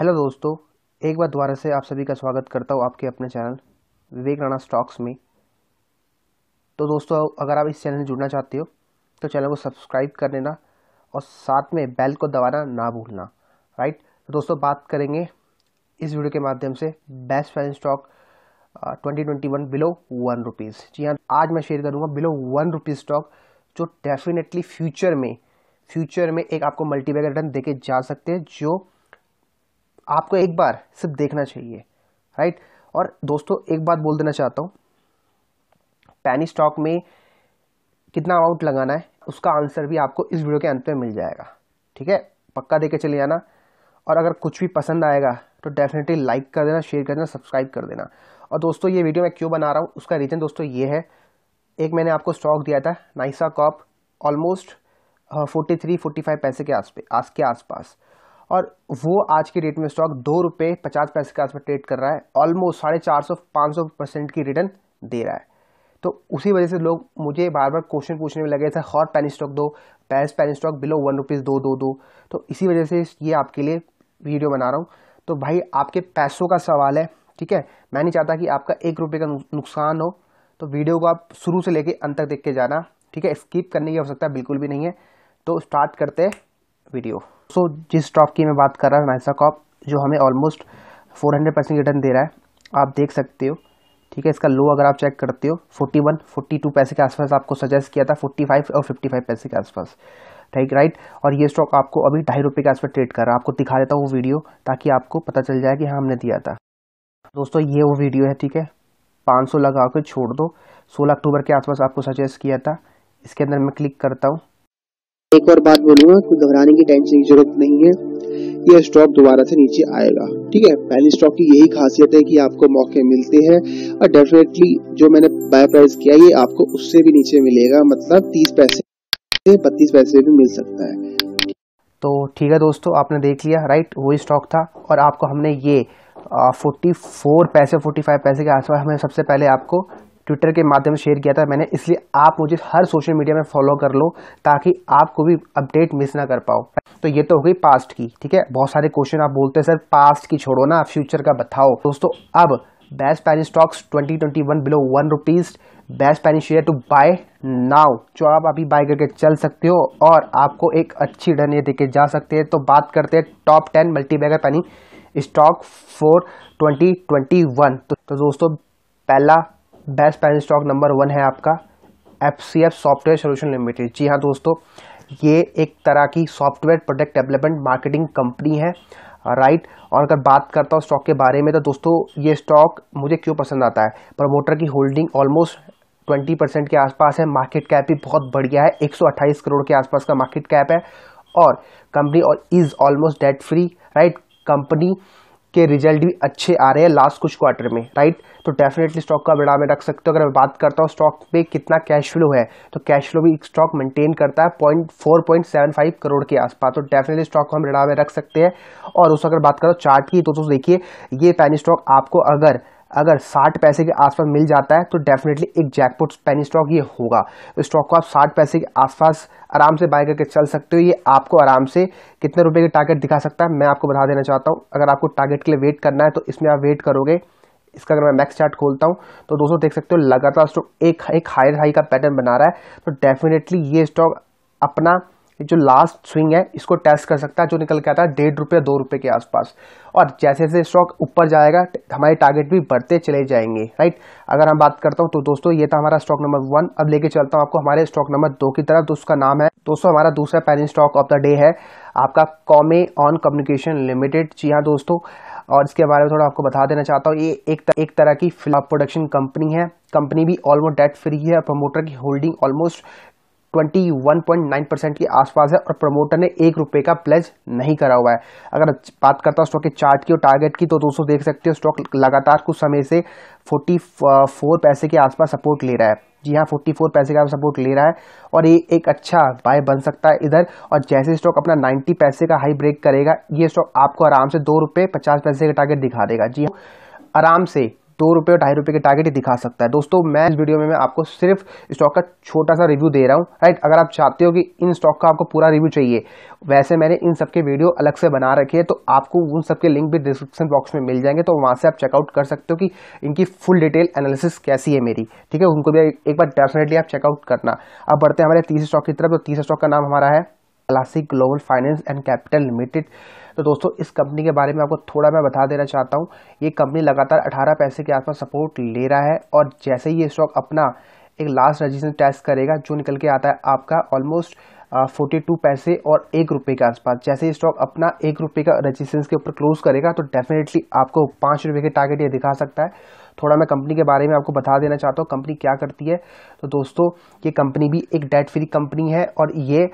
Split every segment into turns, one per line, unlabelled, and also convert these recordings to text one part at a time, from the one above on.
hello दोस्तों एक बार दोबारा से आप सभी का स्वागत करता हूँ आपके अपने चैनल विवेक राणा स्टॉक्स में तो दोस्तों अगर आप इस चैनल से जुड़ना चाहते हो तो चैनल को सब्सक्राइब कर लेना और साथ में बेल को दबाना ना भूलना राइट तो दोस्तों बात करेंगे इस वीडियो के माध्यम से best fan stock twenty twenty one below one rupees जी हाँ आज मैं शेयर करूँगा बिलो वन रुपीज़ स्टॉक जो डेफिनेटली फ्यूचर में फ्यूचर में एक आपको मल्टीबैगर रिटर्न देके जा सकते हैं जो आपको एक बार सिर्फ देखना चाहिए राइट और दोस्तों एक बात बोल देना चाहता हूँ पैनी स्टॉक में कितना अमाउंट लगाना है उसका आंसर भी आपको इस वीडियो के अंत में मिल जाएगा ठीक है पक्का दे के चले जाना और अगर कुछ भी पसंद आएगा तो डेफिनेटली लाइक कर देना शेयर कर देना सब्सक्राइब कर देना और दोस्तों ये वीडियो मैं क्यों बना रहा हूँ उसका रीज़न दोस्तों ये है एक मैंने आपको स्टॉक दिया था नाइसा कॉप almost forty three forty five पैसे के आस के आसपास और वो आज की डेट में स्टॉक दो रुपये पचास पैसे के आसपास ट्रेड कर रहा है ऑलमोस्ट साढ़े चार सौ पाँच सौ परसेंट की रिटर्न दे रहा है तो उसी वजह से लोग मुझे बार बार क्वेश्चन पूछने में लगे थे हॉट पैनी स्टॉक दो बेस्ट पैनी स्टॉक बिलो वन रुपीज़ दो दो दो तो इसी वजह से ये आपके लिए वीडियो बना रहा हूँ तो भाई आपके पैसों का सवाल है ठीक है मैं नहीं चाहता कि आपका एक रुपये का नुकसान हो तो वीडियो को आप शुरू से लेके अंत तक देख के जाना ठीक है स्किप करने की आवश्यकता बिल्कुल भी नहीं है तो स्टार्ट करते हैं वीडियो सो so, जिस स्टॉक की मैं बात कर रहा हूँ मैसा कॉप जो हमें ऑलमोस्ट 400 परसेंट रिटर्न दे रहा है आप देख सकते हो ठीक है इसका लो अगर आप चेक करते हो 41, 42 पैसे के आसपास आपको सजेस्ट किया था 45 और 55 पैसे के आसपास ठीक राइट और ये स्टॉक आपको अभी ढाई रुपये के आसपास ट्रेड कर रहा है आपको दिखा देता हूँ वो वीडियो ताकि आपको पता चल जाए कि हाँ हमने दिया था दोस्तों ये वो वीडियो है ठीक है पाँच लगा कर छोड़ दो सोलह अक्टूबर के आसपास आपको सजेस्ट किया था इसके अंदर मैं क्लिक करता हूँ एक और बात बोलूंगा कुछ घबराने की टेंशन की जरूरत नहीं है यह स्टॉक दोबारा से नीचे आएगा ठीक है पहले स्टॉक की यही खासियत है कि आपको मौके मिलते हैं और डेफिनेटली जो मैंने बाय प्राइस किया ये आपको उससे भी नीचे मिलेगा मतलब तीस पैसे से बत्तीस पैसे भी मिल सकता है तो ठीक है दोस्तों आपने देख लिया राइट वही स्टॉक था और आपको हमने ये फोर्टी फोर पैसे फोर्टी फाइव पैसे के आसपास हमें सबसे पहले आपको ट्विटर के माध्यम से शेयर किया था मैंने इसलिए आप मुझे हर सोशल मीडिया में फॉलो कर लो ताकि आपको भी अपडेट मिस ना कर पाओ तो ये तो हो गई पास्ट की ठीक है बहुत सारे क्वेश्चन आप बोलते हैं सर पास्ट की छोड़ो ना फ्यूचर का बताओ दोस्तों अब best penny stocks 2021 below one rupees best penny share to buy now जो आप अभी बाय करके चल सकते हो और आपको एक अच्छी रन ये देके जा सकते हैं तो बात करते हैं top ten multibagger penny stock for 2021 तो, तो दोस्तों पहला best penny stock number one है आपका F C F software solution limited जी हाँ दोस्तों ये एक तरह की software product development marketing company है राइट और अगर बात करता हूँ स्टॉक के बारे में तो दोस्तों ये स्टॉक मुझे क्यों पसंद आता है प्रमोटर की होल्डिंग ऑलमोस्ट ट्वेंटी परसेंट के आसपास है मार्केट कैप भी बहुत बढ़िया है एक सौ अट्ठाईस करोड़ के आसपास का मार्केट कैप है और कंपनी और is almost debt free right company के रिजल्ट भी अच्छे आ रहे हैं लास्ट कुछ क्वार्टर में राइट तो डेफिनेटली स्टॉक का बड़ा में रख सकते हो अगर मैं बात करता हूँ स्टॉक पे कितना कैश फ्लो है तो कैश फ्लो भी स्टॉक मेंटेन करता है point four point seven five crore के आसपास तो डेफिनेटली स्टॉक को हम बड़ा में रख सकते हैं और उस अगर बात करो चार्ट की तो तो देखिए ये पैनी स्टॉक आपको अगर अगर साठ पैसे के आसपास मिल जाता है तो डेफिनेटली एक जैकपॉट पेनी स्टॉक ये होगा तो स्टॉक को आप साठ पैसे के आसपास आराम से बाय करके चल सकते हो ये आपको आराम से कितने रुपए के टारगेट दिखा सकता है मैं आपको बता देना चाहता हूँ अगर आपको टारगेट के लिए वेट करना है तो इसमें आप वेट करोगे इसका अगर मैं मैक्स चार्ट खोलता हूँ तो दोस्तों देख सकते हो लगातार स्टॉक एक एक हायर हाई का पैटर्न बना रहा है तो डेफिनेटली ये स्टॉक अपना जो लास्ट स्विंग है इसको टेस्ट कर सकता है जो निकल के आता है डेढ़ रुपये दो रुपये के आसपास और जैसे जैसे स्टॉक ऊपर जाएगा हमारे टारगेट भी बढ़ते चले जाएंगे राइट अगर हम बात करता हूँ तो दोस्तों ये था हमारा स्टॉक नंबर वन अब लेके चलता हूँ आपको हमारे स्टॉक नंबर दो की तरफ तो उसका नाम है दोस्तों हमारा दूसरा penny stock of the day है आपका कॉमे ऑन कम्युनिकेशन लिमिटेड जी हाँ दोस्तों और इसके बारे में थोड़ा आपको बता देना चाहता हूँ ये एक तर, एक तरह की प्रोडक्शन कंपनी है कंपनी भी ऑलमोस्ट डेट फ्री है प्रमोटर की होल्डिंग ऑलमोस्ट 21.9 के आसपास है और प्रमोटर ने एक रुपए का प्लेज नहीं करा हुआ है अगर बात करता हूँ स्टॉक के चार्ट की और टारगेट की तो दोस्तों देख सकते हो स्टॉक लगातार कुछ समय से 44 पैसे के आसपास सपोर्ट ले रहा है जी हाँ 44 पैसे का सपोर्ट ले रहा है और ये एक अच्छा बाय बन सकता है इधर और जैसे स्टॉक अपना 90 पैसे का हाई ब्रेक करेगा ये स्टॉक आपको आराम से दो रुपये पचास पैसे का टारगेट दिखा देगा जी हाँ, आराम से दो रुपये और ढाई रुपये के टारगेट ही दिखा सकता है दोस्तों मैं इस वीडियो में मैं आपको सिर्फ स्टॉक का छोटा सा रिव्यू दे रहा हूँ राइट अगर आप चाहते हो कि इन स्टॉक का आपको पूरा रिव्यू चाहिए वैसे मैंने इन सबके वीडियो अलग से बना रखे हैं तो आपको उन सबके लिंक भी डिस्क्रिप्शन बॉक्स में मिल जाएंगे तो वहाँ से आप चेकआउट कर सकते हो कि इनकी फुल डिटेल एनालिसिस कैसी है मेरी ठीक है उनको भी एक बार डेफिनेटली आप चेकआउट करना अब बढ़ते हैं हमारे तीसरे स्टॉक की तरफ तो तीसरे स्टॉक का नाम हमारा है classic global finance and capital limited तो दोस्तों इस कंपनी के बारे में आपको थोड़ा मैं बता देना चाहता हूँ ये कंपनी लगातार अठारह पैसे के आसपास सपोर्ट ले रहा है और जैसे ही ये स्टॉक अपना एक लास्ट रजिस्टेंस टेस्ट करेगा जो निकल के आता है आपका ऑलमोस्ट फोर्टी टू पैसे और एक रुपये के आसपास जैसे ही स्टॉक अपना एक रुपये का रजिस्टेंस के ऊपर क्लोज करेगा तो डेफिनेटली आपको पाँच रुपये के टारगेट ये दिखा सकता है थोड़ा मैं कंपनी के बारे में आपको बता देना चाहता हूँ कंपनी क्या करती है तो दोस्तों ये कंपनी भी एक डेट फ्री कंपनी है और ये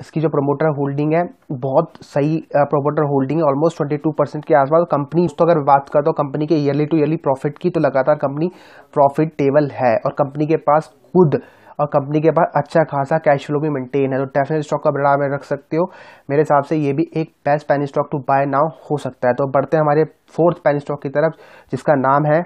इसकी जो प्रोमोटर होल्डिंग है बहुत सही प्रोमोटर होल्डिंग है ऑलमोस्ट ट्वेंटी टू परसेंट के आसपास कंपनी तो अगर बात करता हूँ कंपनी के ईयरली टू ईयरली प्रॉफिट की तो लगातार कंपनी प्रॉफिटेबल है और कंपनी के पास खुद और कंपनी के पास अच्छा खासा कैश फ्लो भी मेंटेन है तो डेफिनेट स्टॉक का बढ़ा में रख सकते हो मेरे हिसाब से ये भी एक best penny stock to buy now हो सकता है तो बढ़ते हैं हमारे फोर्थ पैन स्टॉक की तरफ जिसका नाम है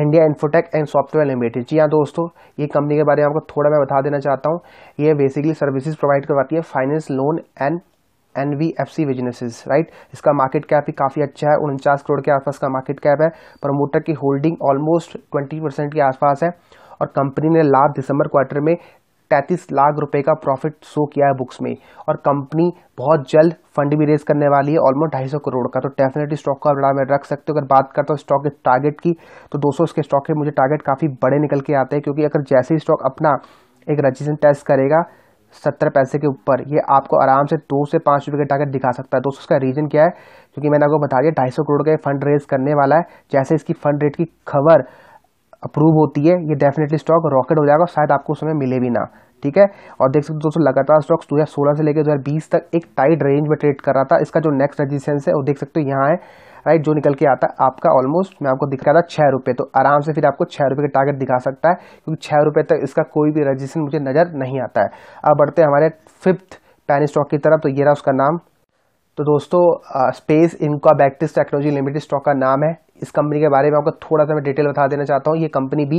India infotech and software limited जी हाँ दोस्तों ये कंपनी के बारे में आपको थोड़ा मैं बता देना चाहता हूँ ये बेसिकली सर्विसेज प्रोवाइड करवाती है finance loan and N V F C businesses right इसका मार्केट कैप भी काफ़ी अच्छा है उनचास करोड़ के आसपास का मार्केट कैप है प्रमोटर की होल्डिंग ऑलमोस्ट ट्वेंटी परसेंट के आसपास है और कंपनी ने लाभ दिसंबर क्वार्टर में पैंतीस लाख रुपए का प्रॉफिट शो किया है बुक्स में और कंपनी बहुत जल्द फंड भी रेज करने वाली है ऑलमोस्ट ढाई सौ करोड़ का तो डेफिनेटली स्टॉक का बड़ा मैं रख सकते हो अगर बात करता हूँ स्टॉक के टारगेट की तो दोस्तों इसके स्टॉक के मुझे टारगेट काफ़ी बड़े निकल के आते हैं क्योंकि अगर जैसे ही स्टॉक अपना एक रजिस्ट्रेशन टेस्ट करेगा सत्तर पैसे के ऊपर ये आपको आराम से दो से पाँच रुपये का टारगेट दिखा सकता है दोस्तों इसका रीज़न क्या है क्योंकि मैंने आपको बता दिया ढाई सौ करोड़ का फंड रेज करने वाला है जैसे इसकी फंड रेट की खबर अप्रूव होती है ये डेफिनेटली स्टॉक रॉकेट हो जाएगा शायद आपको उस समय मिले भी ना ठीक है और देख सकते हो दोस्तों लगातार स्टॉक्स 2016 से लेकर 2020 तक एक टाइट रेंज में ट्रेड कर रहा था इसका जो नेक्स्ट रजिस्टेंस है वो देख सकते हो यहाँ है राइट जो निकल के आता है आपका ऑलमोस्ट मैं आपको दिखा था छः रुपये तो आराम से फिर आपको छः रुपये का टारगेट दिखा सकता है क्योंकि छः रुपये तक इसका कोई भी रजिस्ट्रेशन मुझे नज़र नहीं आता है अब बढ़ते हैं हमारे फिफ्थ पैन स्टॉक की तरफ तो ये रहा उसका नाम तो दोस्तों स्पेस इनका बैक्टिस टेक्नोलॉजी लिमिटेड स्टॉक का नाम है इस कंपनी के बारे में आपको थोड़ा सा मैं डिटेल बता देना चाहता हूँ ये कंपनी भी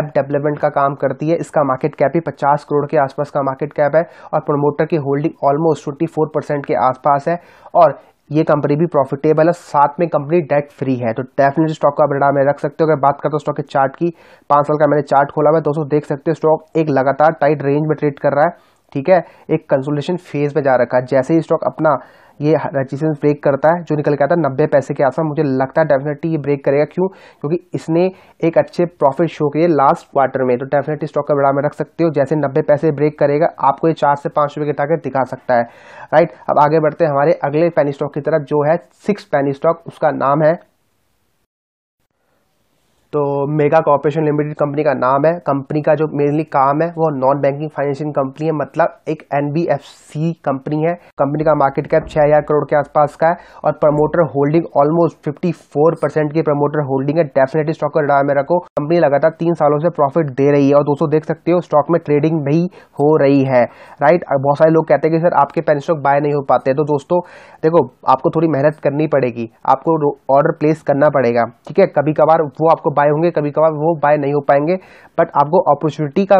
ऐप डेवलपमेंट का काम करती है इसका मार्केट कैप ही पचास करोड़ के आसपास का मार्केट कैप है और प्रमोटर की holding almost twenty four percent के आसपास है और ये कंपनी भी प्रॉफिटेबल है साथ में कंपनी डेट फ्री है तो डेफिनेटली स्टॉक का परिणाम में रख सकते हो अगर बात करता हूँ स्टॉक के चार्ट की पाँच साल का मैंने चार्ट खोला हुआ है दोस्तों देख सकते हो स्टॉक एक लगातार टाइट रेंज में ट्रेड कर रहा है ठीक है एक कंसोलेशन फेज में जा रखा है जैसे ही स्टॉक अपना ये रजिस्टेंस ब्रेक करता है जो निकल के आता है नब्बे पैसे के आसपास मुझे लगता है डेफिनेटली ये ब्रेक करेगा क्यों क्योंकि इसने एक अच्छे प्रॉफिट शो किए लास्ट क्वार्टर में तो डेफिनेटली स्टॉक का बड़ा में रख सकते हो जैसे नब्बे पैसे ब्रेक करेगा आपको ये चार से पाँच रुपये के टारगेट दिखा सकता है राइट अब आगे बढ़ते हैं हमारे अगले पैनी स्टॉक की तरफ जो है सिक्स पैनी स्टॉक उसका नाम है तो मेगा कॉरपोरेशन लिमिटेड कंपनी का नाम है कंपनी का जो मेनली काम है वो नॉन बैंकिंग फाइनेंशियल कंपनी है मतलब एक एनबीएफसी कंपनी है कंपनी का मार्केट कैप 6000 करोड़ के आसपास का है और प्रमोटर होल्डिंग ऑलमोस्ट 54 परसेंट की प्रमोटर होल्डिंग है डेफिनेटली स्टॉक को रडार में रखो कंपनी लगातार तीन सालों से प्रॉफिट दे रही है और दोस्तों देख सकते हो स्टॉक में ट्रेडिंग भी हो रही है राइट बहुत सारे लोग कहते हैं कि सर आपके पेन स्टॉक बाय नहीं हो पाते तो दोस्तों देखो आपको थोड़ी मेहनत करनी पड़ेगी आपको ऑर्डर प्लेस करना पड़ेगा ठीक है कभी कभार वो आपको बाय होंगे कभी कभार वो बाय नहीं हो पाएंगे बट आपको अपॉर्चुनिटी का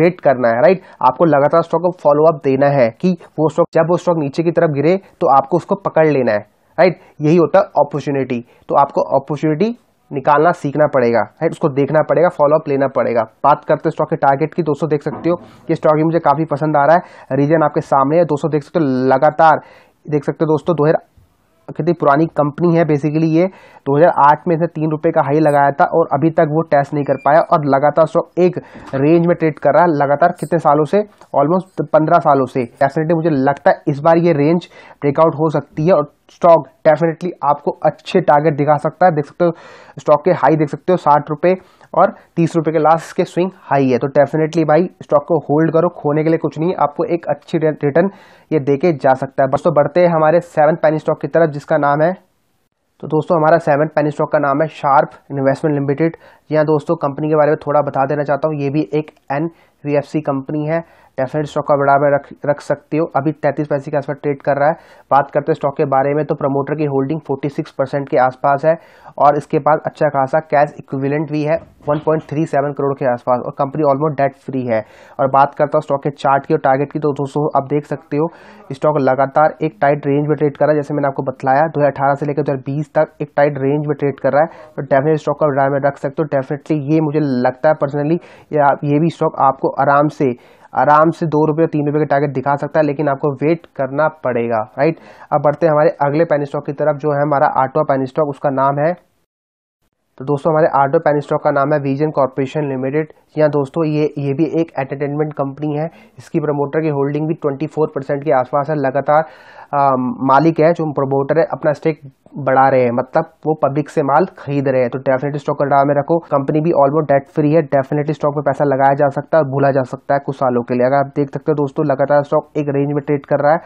वेट करना है राइट आपको लगातार स्टॉक को फॉलो अप देना है कि वो स्टॉक जब वो स्टॉक नीचे की तरफ गिरे तो आपको उसको पकड़ लेना है राइट यही होता है अपॉर्चुनिटी तो आपको अपॉर्चुनिटी निकालना सीखना पड़ेगा राइट उसको देखना पड़ेगा फॉलोअप लेना पड़ेगा बात करते हैं स्टॉक के टारगेट की दोस्तों देख सकते हो कि स्टॉक मुझे काफ़ी पसंद आ रहा है रीजन आपके सामने है दोस्तों देख सकते हो लगातार देख सकते हो दोस्तों दो कितनी पुरानी कंपनी है बेसिकली ये 2008 में इसने तीन रुपये का हाई लगाया था और अभी तक वो टेस्ट नहीं कर पाया और लगातार सो एक रेंज में ट्रेड कर रहा है लगातार कितने सालों से ऑलमोस्ट पंद्रह सालों से डेफिनेटली मुझे लगता है इस बार ये रेंज ब्रेकआउट हो सकती है और स्टॉक डेफिनेटली आपको अच्छे टारगेट दिखा सकता है देख सकते हो स्टॉक के हाई देख सकते हो साठ रुपये और तीस रुपए के लास्ट के स्विंग हाई है तो डेफिनेटली भाई स्टॉक को होल्ड करो खोने के लिए कुछ नहीं आपको एक अच्छी रिटर्न ये देके जा सकता है बस तो बढ़ते हैं हमारे सेवन पैनी स्टॉक की तरफ जिसका नाम है तो दोस्तों हमारा सेवन पैनी स्टॉक का नाम है शार्प इन्वेस्टमेंट लिमिटेड यहाँ दोस्तों कंपनी के बारे में थोड़ा बता देना चाहता हूँ ये भी एक एन कंपनी है डेफिनेट स्टॉक को बढ़ावा रख रख सकते हो अभी तैंतीस पैसे के आसपास ट्रेड कर रहा है बात करते हैं स्टॉक के बारे में तो प्रमोटर की होल्डिंग 46 परसेंट के आसपास है और इसके पास अच्छा खासा कैश इक्विवेलेंट भी है 1.37 करोड़ के आसपास और कंपनी ऑलमोस्ट डेट फ्री है और बात करता हूँ स्टॉक के चार्ट की और टारगेट की तो दोस्तों आप देख सकते हो स्टॉक लगातार एक टाइट रेंज में ट्रेड कर रहा है जैसे मैंने आपको बताया दो से लेकर दो तक एक टाइट रेंज में ट्रेड कर रहा है तो डेफिनेट स्टॉक का ड्राइव में रख सकते हो डेफिनेटली ये मुझे लगता है पर्सनली ये भी स्टॉक आपको आराम से आराम से दो रुपये तीन रुपये का टारगेट दिखा सकता है लेकिन आपको वेट करना पड़ेगा राइट अब बढ़ते हैं हमारे अगले पैन स्टॉक की तरफ जो है हमारा आठवा पैन स्टॉक उसका नाम है तो दोस्तों हमारे आटो पेन स्टॉक का नाम है विजन कॉर्पोरेशन लिमिटेड यहाँ दोस्तों ये ये भी एक एंटरटेनमेंट कंपनी है इसकी प्रमोटर की होल्डिंग भी 24 परसेंट के आसपास है लगातार मालिक है जो प्रमोटर है अपना स्टेक बढ़ा रहे हैं मतलब वो पब्लिक से माल खरीद रहे हैं तो डेफिनेटली स्टॉक कटाव में रखो कंपनी भी ऑलमोस्ट डेट फ्री है डेफिनेटली स्टॉक में पैसा लगाया जा सकता है और भूला जा सकता है कुछ सालों के लिए अगर आप देख सकते हो दोस्तों लगातार स्टॉक एक रेंज में ट्रेड कर रहा है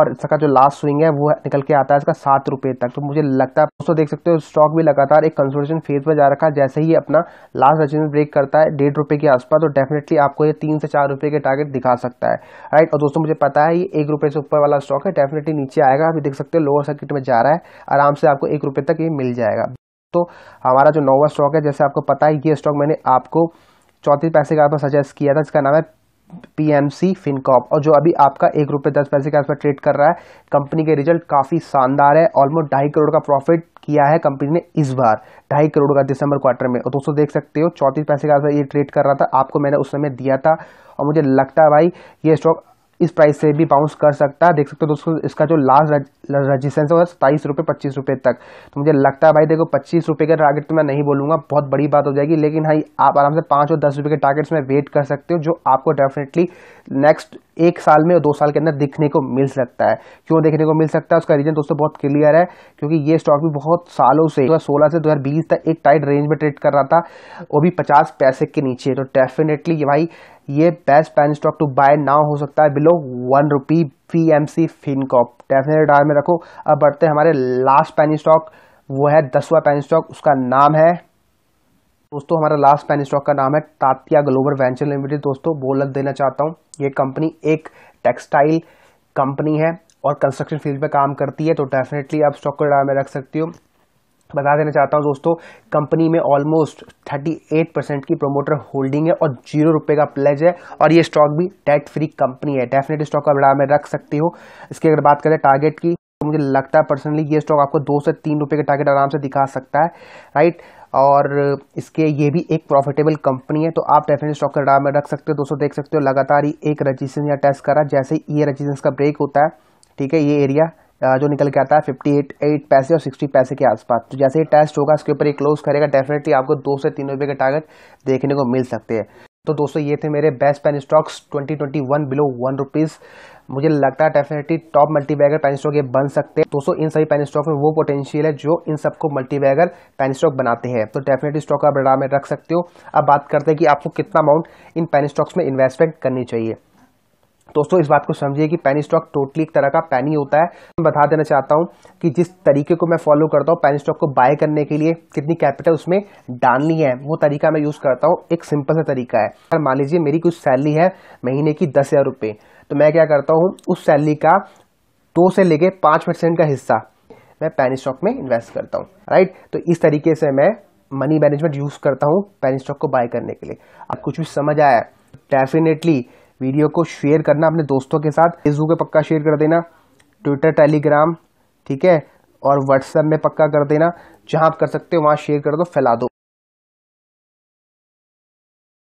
और इसका जो लास्ट स्विंग है वो निकल के आता है इसका सात रुपये तक तो मुझे लगता है दोस्तों देख सकते हो स्टॉक भी लगातार एक कंसोल्टेशन फेज में जा रखा है जैसे ही अपना लास्ट अचीवमेंट ब्रेक करता है डेढ़ रुपये के आसपास तो डेफिनेटली आपको ये तीन से चार रुपये के टारगेट दिखा सकता है राइट और दोस्तों मुझे पता है ये एक रुपये से ऊपर वाला स्टॉक है डेफिनेटली नीचे आएगा आप देख सकते हो लोअर सर्किट में जा रहा है आराम आराम से आपको एक रुपये तक ये मिल जाएगा तो हमारा जो नोवा स्टॉक है जैसे आपको पता है ये स्टॉक मैंने आपको चौंतीस पैसे के आसपास सजेस्ट किया था इसका नाम है पी एम सी फिनकॉप और जो अभी आपका एक रुपये दस पैसे के आसपास ट्रेड कर रहा है कंपनी के रिजल्ट काफ़ी शानदार है ऑलमोस्ट ढाई करोड़ का प्रॉफिट किया है कंपनी ने इस बार ढाई करोड़ का दिसंबर क्वार्टर में और दोस्तों देख सकते हो चौंतीस पैसे के आसपास ये ट्रेड कर रहा था आपको मैंने उस समय दिया था और मुझे लगता है भाई ये स्टॉक इस प्राइस से भी बाउंस कर सकता है देख सकते हो दोस्तों इसका जो लास्ट रजिस्टेंस होगा सताईस रुपये पच्चीस रुपये तक तो मुझे लगता है भाई देखो पच्चीस रुपये का टारगेट तो मैं नहीं बोलूँगा बहुत बड़ी बात हो जाएगी लेकिन हाई आप आराम से पाँच और दस रुपये के टारगेट्स में वेट कर सकते हो जो आपको डेफिनेटली नेक्स्ट एक साल में और दो साल के अंदर देखने को मिल सकता है क्यों देखने को मिल सकता है उसका रीजन दोस्तों बहुत क्लियर है क्योंकि ये स्टॉक भी बहुत सालों से दो सोलह से 2020 तक एक टाइट रेंज में ट्रेड कर रहा था वो भी 50 पैसे के नीचे तो डेफिनेटली ये भाई ये best penny stock to buy now हो सकता है below one rupee P M C Fincorp definite डाल में रखो अब बढ़ते हमारे लास्ट पैन स्टॉक वो है दसवा पैन स्टॉक उसका नाम है दोस्तों हमारा लास्ट पेन स्टॉक का नाम है तात्या ग्लोबल वेंचर लिमिटेड दोस्तों बोल देना चाहता हूँ ये कंपनी एक टेक्सटाइल कंपनी है और कंस्ट्रक्शन फील्ड में काम करती है तो डेफिनेटली आप स्टॉक को में रख सकती हो बता देना चाहता हूँ दोस्तों कंपनी में ऑलमोस्ट 38 परसेंट की प्रोमोटर होल्डिंग है और जीरो रुपये का प्लेज है और ये स्टॉक भी डेट फ्री कंपनी है डेफिनेटली स्टॉक का बड़ा में रख सकती हो इसकी अगर बात करें टारगेट की तो मुझे लगता है पर्सनली ये स्टॉक आपको दो से तीन रुपये का टारगेट आराम से दिखा सकता है राइट और इसके ये भी एक प्रॉफिटेबल कंपनी है तो आप डेफिनेट स्टॉक रडार में रख सकते हो दोस्तों देख सकते हो लगातार ही एक रजिस्टेंस या टेस्ट करा जैसे ही ये रजिस्टेंस का ब्रेक होता है ठीक है ये एरिया जो निकल के आता है फिफ्टी एट एट पैसे और सिक्सटी पैसे के आसपास तो जैसे ही टेस्ट होगा इसके ऊपर ये क्लोज करेगा डेफिनेटली आपको दो से तीन रुपये के टारगेट देखने को मिल सकते हैं तो दोस्तों ये थे मेरे best penny stocks 2021 below one rupees मुझे लगता है definitely top multibagger penny stock ये बन सकते हैं दोस्तों इन सभी पेन स्टॉक में वो पोटेंशियल है जो इन सबको मल्टीबैगर पेन स्टॉक बनाते हैं तो डेफिनेटली स्टॉक आप बड़ा में रख सकते हो अब बात करते हैं कि आपको कितना अमाउंट इन पेन स्टॉक्स में इन्वेस्टमेंट करनी चाहिए दोस्तों इस बात को समझिए कि पैनी स्टॉक टोटली एक तरह का पैनी होता है मैं बता देना चाहता हूँ कि जिस तरीके को मैं फॉलो करता हूँ पैनी स्टॉक को बाय करने के लिए कितनी कैपिटल उसमें डालनी है वो तरीका मैं यूज़ करता हूँ एक सिंपल सा तरीका है मान लीजिए मेरी कुछ सैलरी है महीने की दस हज़ार रुपये तो मैं क्या करता हूँ उस सैलरी का दो से लेके पाँच परसेंट का हिस्सा मैं पैनी स्टॉक में इन्वेस्ट करता हूँ राइट तो इस तरीके से मैं मनी मैनेजमेंट यूज़ करता हूँ पैनी स्टॉक को बाय करने के लिए अब कुछ भी समझ आया डेफिनेटली वीडियो को शेयर करना अपने दोस्तों के साथ फेसबुक पे पक्का शेयर कर देना ट्विटर टेलीग्राम ठीक है और व्हाट्सएप में पक्का कर देना जहाँ आप कर सकते हो वहाँ शेयर कर दो फैला दो